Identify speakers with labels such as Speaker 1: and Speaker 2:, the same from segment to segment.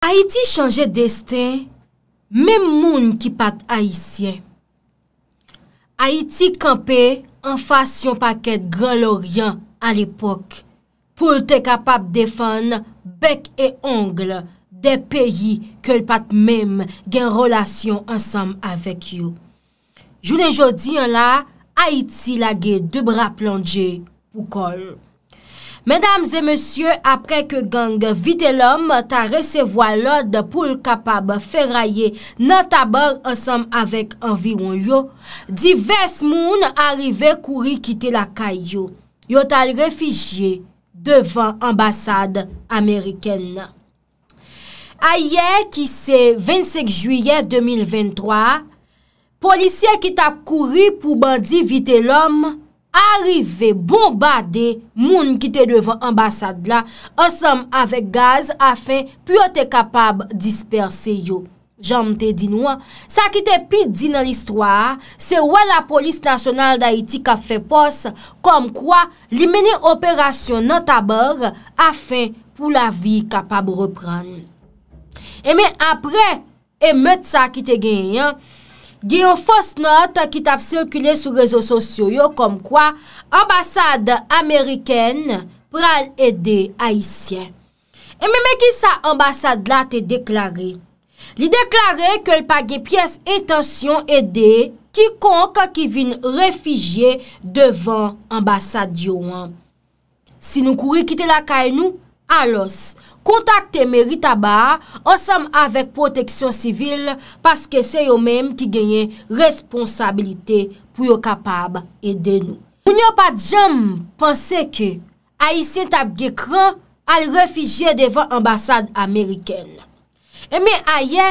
Speaker 1: Haïti chanje desten, mèm moun ki pat haïsien. Haïti kampe an fasyon paket Gran Loryan al epok, pou lte kapap defan bek e ongle de peyi ke l pat mèm gen rrelasyon ansam avek yo. Jounen jodi an la, Haïti lage de bra plonje ou kol. Mèdames et monsieurs, apre ke gang Vite l'Homme ta resevoi l'ode pou l'kapab fè raye nan tabar ansom avèk anviron yo, divers moun arive kouri kite la kay yo, yo tal refijye devan ambasade Ameriken. Aye ki se 25 juyè 2023, polisye ki tap kouri pou bandi Vite l'Homme, arive bombade moun ki te devan ambasad la, ansam avek gaz afen pou yo te kapab disperse yo. Janm te din wan, sa ki te pi di nan listwa, se wè la polis nasyonal da iti ka fe pos, kom kwa li meni operasyon nan tabar, afen pou la vi kapab repran. Emen apre, e met sa ki te genyen, Gye yon fos not ki tap sirkule sou rezo sosyo yo kom kwa ambasade Ameriken pral ede Aisyen. E mè mè ki sa ambasade la te deklare? Li deklare ke l page piyes etansyon ede kikonk ki vin refije devan ambasade yo an. Si nou kouri kite la kay nou? alos kontakte meri taba ansam avek proteksyon sivil paske se yo menm ki genye responsabilite pou yo kapab ede nou. Moun yo pat jam pense ke ayisintab gekran al refijye devan ambasad ameriken. E mi aye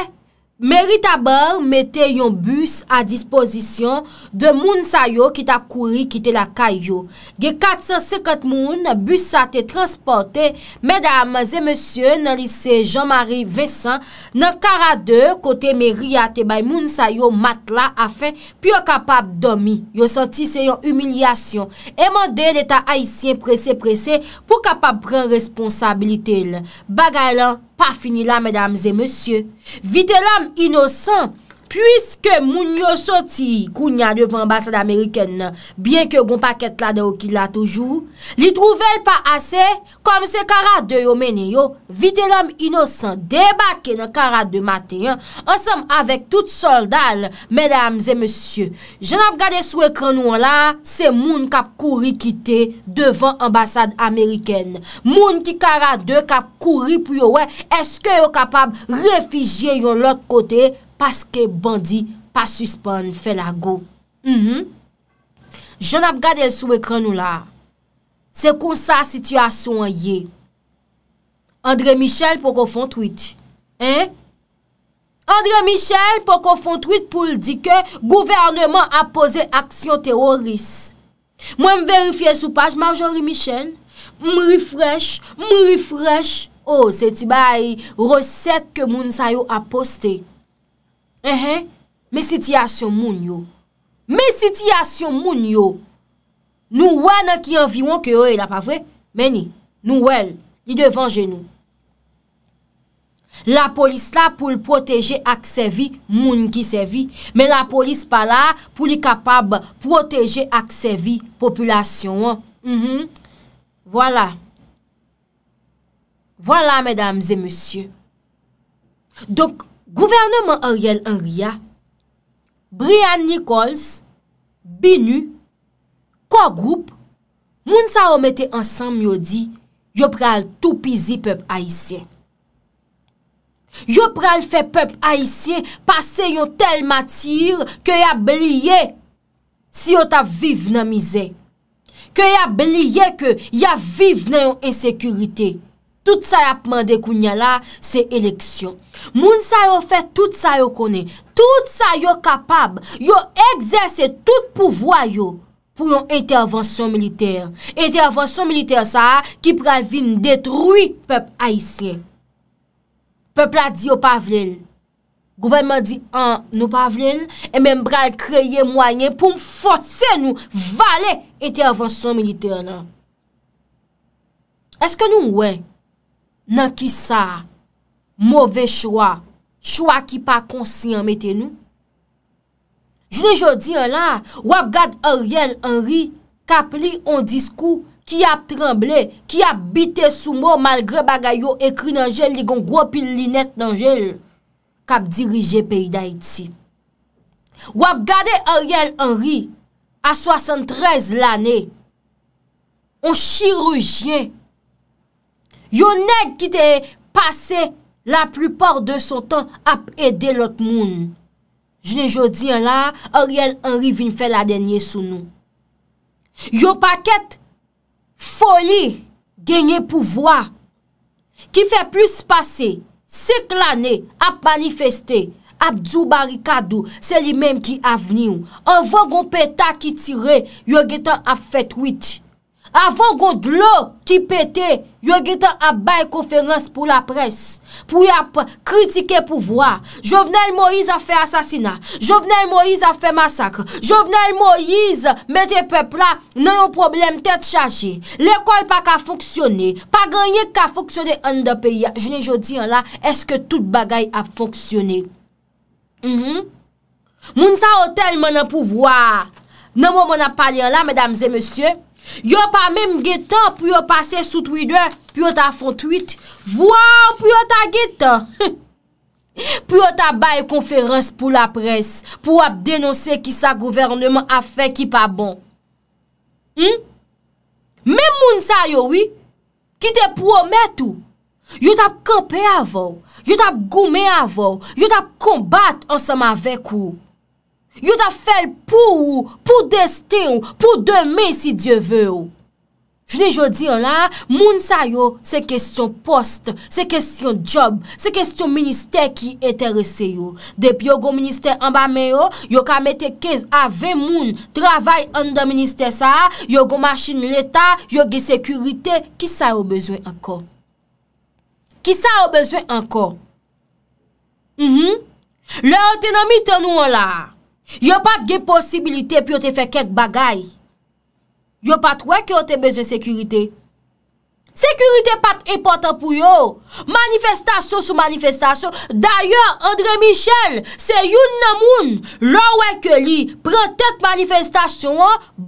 Speaker 1: Meri tabar mette yon bus a disposisyon de moun sayo ki ta kouri ki te la kayo. Ge 450 moun, bus sa te transporte, medam, zemesye, nan lise Jean-Marie Vessin, nan karade kote meri ate bay moun sayo matla a fe, pi yo kapab domi. Yo santi se yon humilyasyon. E model eta aisyen prese prese pou kapab pren responsabilite le. Bagay lan, pa fini la, mesdames et messieurs. Vi de l'homme innocent, Pwiske moun yo soti kounya devan ambasade Ameriken nan, byen ke goun paket la de ou ki la toujou, li trouvel pa ase, kom se karade yo mene yo, vite lom inosan debake nan karade de maten, ansam avek tout soldal, medams e monsye, jen ap gade sou ekran nou an la, se moun kap kouri kite devan ambasade Ameriken. Moun ki karade yo kap kouri pou yo we, eske yo kapab refijye yo lot kote? Paske bandi pa suspon fè la go. Mhm. Joun ap gade sou ekran nou la. Se kon sa situasyon ye. Andre Michel pou kon fon tweet. Hein? Andre Michel pou kon fon tweet pou l di ke gouvernement apose aksyon teroris. Mwen m verifiye sou page, ma ou jori Michel, m rifreche, m rifreche. Oh, se ti ba yi reset ke moun sayo aposte. Mè sityasyon moun yo. Mè sityasyon moun yo. Nou wè nan ki an viwon ki yo e la pa vwe. Mè ni. Nou wè. Ni devan genou. La polis la pou l'proteje ak se vi moun ki se vi. Mè la polis pa la pou l'i kapab proteje ak se vi populasyon. Mhm. Voilà. Voilà, mèdames et monsieurs. Dok Gouvernement Ariel Anriya, Brian Nichols, Binu, Kwa Group, moun sa o mette ansam yo di yo pral tou pizi pep Aisyen. Yo pral fe pep Aisyen pase yo tel matir ke ya blye si yo ta vive nan mize. Ke ya blye ke ya vive nan yo ensekuritey. tout sa yapman de kounye la, se eleksyon. Moun sa yo fè, tout sa yo konè, tout sa yo kapab, yo egzese tout pouvoy yo, pou yon etervansyon militer. Etervansyon militer sa, ki pral vin detroui pep aisyen. Pep la di yo pa vlel. Gouvenman di an nou pa vlel, e men bral kreye mwanyen, pou mfose nou, vale etervansyon militer nan. Eske nou mwen, nan ki sa, mouve chwa, chwa ki pa konsyen metenou. Jouni jodi an la, wap gad Ariel Henry, kap li an diskou, ki ap tremble, ki ap bite sou mou, malgre bagay yo ekri nan jel, li gon gwo pil linet nan jel, kap dirije peyi da iti. Wap gade Ariel Henry, a 73 lane, an chirujye, Yon neg ki te pase la plupor de son tan ap ede lot moun. Jine jodi an la, a riel an rivin fe la denye sou nou. Yon paket foli genye pouvoa. Ki fe plus pase, seklane ap manifeste. Ap zou barikadou, se li menm ki aveni ou. An vongon peta ki tire, yon getan ap fet witi. Avon Godelou ki pete, yo gete ap bay konferans pou la pres, pou y ap kritike pou vwa. Jovenel Moïse a fe asasina, jovenel Moïse a fe masakre, jovenel Moïse mette pepla nan yo problem tete chaje. L'ekol pa ka foksyone, pa ganyek ka foksyone an de peyi, jene jo di an la, eske tout bagay a foksyone. Mm-hmm. Moun sa hotel man an pou vwa, nan moun man an pale an la, medamze, monsye. Yon pa mèm getan pou yon pase sou Twitter, pou yon ta fon tweet, vouan pou yon ta getan, pou yon ta bay konferans pou la pres, pou wap denonse ki sa gouvernement a fe ki pa bon. Mèm moun sa yowi, ki te pou omet ou, yon tap kompe avon, yon tap goume avon, yon tap kombat ansam avek ou. Yo da fel pou ou, pou deste ou, pou deme si Diyo ve ou. Fine, yo diyo la, moun sa yo, se kestyon post, se kestyon job, se kestyon minister ki etere se yo. Depi yo go minister ambame yo, yo ka mette kez ave moun, travay an da minister sa, yo go machine leta, yo ge sekurite, ki sa yo bezwe anko. Ki sa yo bezwe anko. Le oteno mi tenyo yo la. Yo pa ge posibilite pi yo te fe kek bagay. Yo pa troye ki yo te beze sekurite. Sekurite pat e potan pou yo. Manifestasyon sou manifestasyon. D'ayon, André Michel, se yon namoun, lò wè ke li prentet manifestasyon,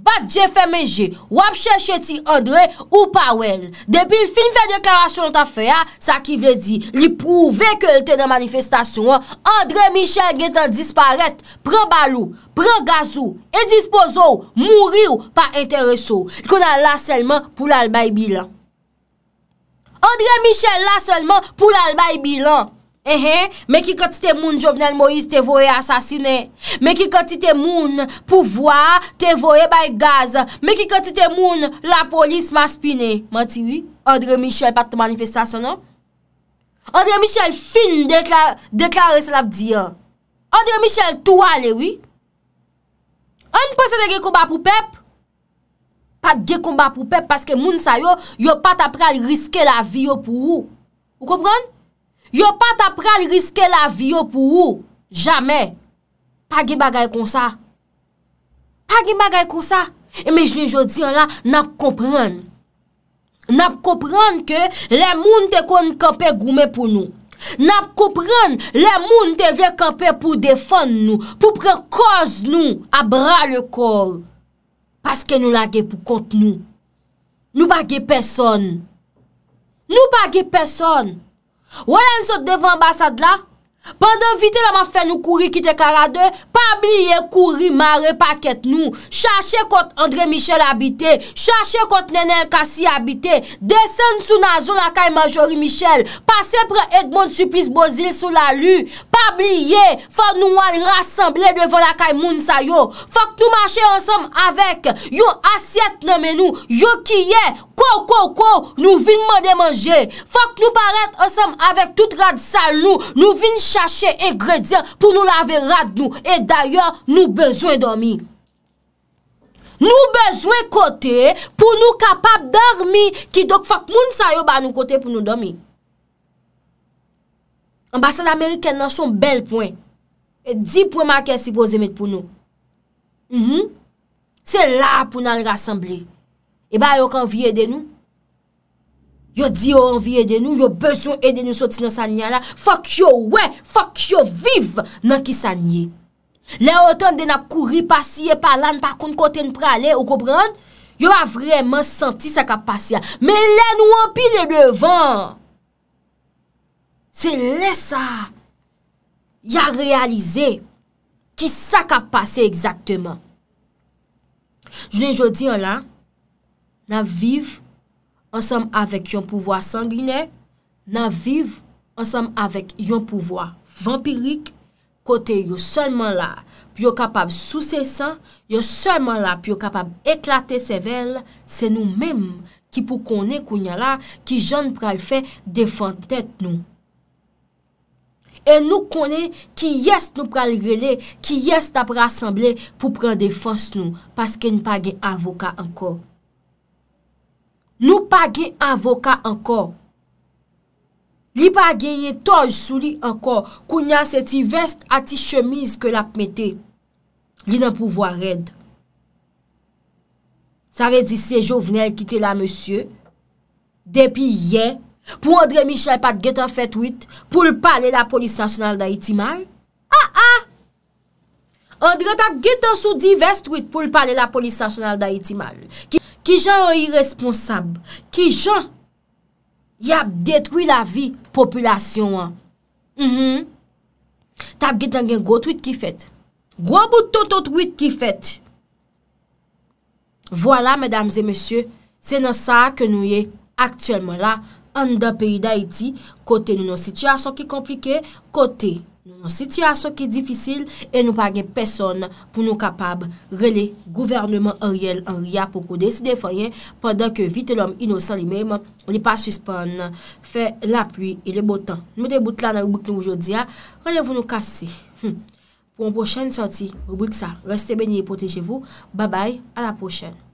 Speaker 1: bat je fèmèjè. Wap chè chè ti André ou pa wèl. Depi l'filme fè deklarasyon an ta fè ya, sa ki vè di, li pou vè ke l'te nan manifestasyon, André Michel gè tan disparet, pre balou, pre gazou, e disposo, mouri ou pa enteresou. Kona l'aselman pou l'albay bilan. Andre Michel la solman pou lal bay bilan. Ehe, meki koti te moun Jovenel Moïse te vore asasine. Meki koti te moun pou vwa te vore bay gaz. Meki koti te moun la polis maspine. Moti wii, Andre Michel pati manifestasyon an. Non? Andre Michel fin dekare sel ap diyan. Andre Michel tou wale wii. An pasade ge kouba pou pep. Pat ge koumba pou pep, paske moun sa yo, yo pat apre al riske la vi yo pou ou. Ou koupran? Yo pat apre al riske la vi yo pou ou. Jamen. Pat ge bagay kon sa. Pat ge bagay kon sa. Emej li jodi an la, nap koupran. Nap koupran ke, le moun te kon kope goume pou nou. Nap koupran, le moun te ven kope pou defon nou, pou prekos nou, abra le koub. Paske nou la ge pou kont nou. Nou pa ge peson. Nou pa ge peson. Wole n sot devan basad la, pandan vite la ma fe nou kouri kite karade, pa bli ye kouri ma repaket nou. Chache kont Andre Michel habite, chache kont Nenel Kassi habite, desen sou nazon la kay Majori Michel, pase pre Edmond Suplice Bozil sou la lu, Fabliye, fa nou an raseble devon la kay moun sayo. Fak nou mache ansam avek, yon asyet nomenou, yon kiye, kou kou kou, nou vin mwade manje. Fak nou parete ansam avek tout rad sal nou, nou vin chache egredyen pou nou lave rad nou. E dayor, nou bezwe domi. Nou bezwe kote pou nou kapap darmi ki dok fak moun sayo ba nou kote pou nou domi. Ambasan Ameriken nan son bel poin. Di pou ma ke si pou zemet pou nou. Se la pou nan rassembli. E ba yo kanvi ede nou. Yo di yo anvi ede nou. Yo bezon ede nou soti nan sanye la. Fok yo we. Fok yo viv nan ki sanye. Le otan de nap kouri, pasiye, palan, pakoun, kote, prale, ou koprande. Yo a vremen santi sa kapasyan. Me le nou anpi le devan. Se lè sa y a realize ki sa ka pase ekzakteman. Jounen jodi yon la, nan viv ansam avèk yon pouvoi sangline, nan viv ansam avèk yon pouvoi vampirik, kote yon solman la, pi yo kapab sou se san, yon solman la, pi yo kapab eklate sevel, se nou menm ki pou konen koun yon la, ki joun pral fè defante tèt nou. E nou konen ki yest nou pral rele, ki yest ap rassemble pou pral defanse nou, paske nou pa gen avoka ankor. Nou pa gen avoka ankor. Li pa gen ye toj sou li ankor, kounya se ti vest a ti chemise ke lap mette. Li nan pouvo arred. Sa ve di se jo venel kite la monsye, depi yen, Pou Andre Michel pat getan fet wit pou l pale la polis sasyonal da iti mal? Ha ha! Andre tap getan sou divest wit pou l pale la polis sasyonal da iti mal? Ki jan yon irresponsab? Ki jan yon ap detwi la vi populasyon an? Hmm hmm! Tap getan gen gout wit ki fet? Gout bout tout out wit ki fet? Voilà, mesdames et messieurs, se nan sa a ke nou ye aktuelman la, An da peri da iti, kote nou nou sityasyon ki komplike, kote nou nou sityasyon ki difisil, e nou pa gen peson pou nou kapab rele gouvernement an riyal an riyal pou kode. Si defanye, padan ke vite lom inosan li mem, li pa suspon, fe la pluie e le botan. Nou debout la nan rubrik nou oujodi ya, relevou nou kasi. Pou an pochene soti, rubrik sa, reste benye, poteje vou, babay, a la pochene.